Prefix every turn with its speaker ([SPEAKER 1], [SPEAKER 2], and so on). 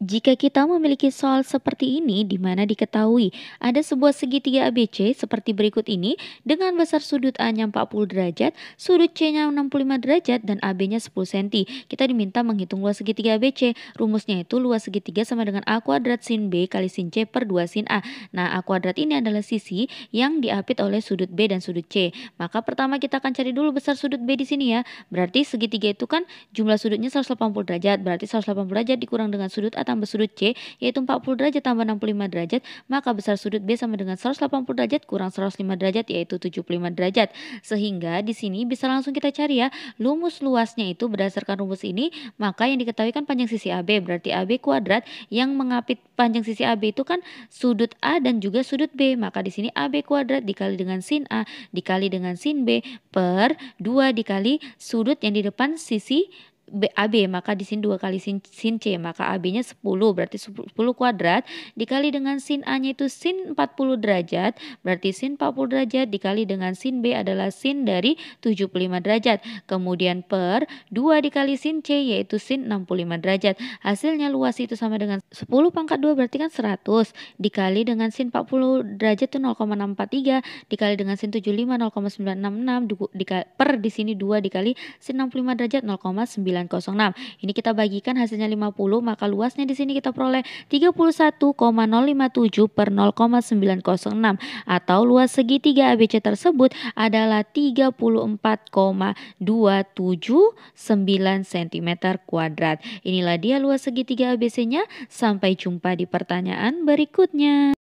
[SPEAKER 1] Jika kita memiliki soal seperti ini di mana diketahui ada sebuah segitiga ABC seperti berikut ini dengan besar sudut A-nya 40 derajat, sudut C-nya 65 derajat dan AB-nya 10 cm. Kita diminta menghitung luas segitiga ABC. Rumusnya itu luas segitiga sama dengan A kuadrat sin B kali sin C per 2 sin A. Nah, A kuadrat ini adalah sisi yang diapit oleh sudut B dan sudut C. Maka pertama kita akan cari dulu besar sudut B di sini ya. Berarti segitiga itu kan jumlah sudutnya 180 derajat. Berarti 180 derajat dikurang dengan sudut A tambah sudut C yaitu 40 derajat tambah 65 derajat maka besar sudut B sama dengan 180 derajat kurang 105 derajat yaitu 75 derajat sehingga di sini bisa langsung kita cari ya lumus luasnya itu berdasarkan rumus ini maka yang diketahui kan panjang sisi AB berarti AB kuadrat yang mengapit panjang sisi AB itu kan sudut A dan juga sudut B maka di sini AB kuadrat dikali dengan sin A dikali dengan sin B per 2 dikali sudut yang di depan sisi B, AB maka di sini dua kali sin, sin C maka AB-nya 10 berarti 10 kuadrat dikali dengan sin A-nya itu sin 40 derajat berarti sin 40 derajat dikali dengan sin B adalah sin dari 75 derajat kemudian per 2 dikali sin C yaitu sin 65 derajat hasilnya luas itu sama dengan 10 pangkat 2 berarti kan 100 dikali dengan sin 40 derajat itu 0,643 dikali dengan sin 75 0,966 per di sini 2 dikali sin 65 derajat 0,9 906. Ini kita bagikan hasilnya 50, maka luasnya di sini kita peroleh 31,057 per 0,906 atau luas segitiga ABC tersebut adalah 34,279 cm kuadrat. Inilah dia luas segitiga ABC-nya. Sampai jumpa di pertanyaan berikutnya.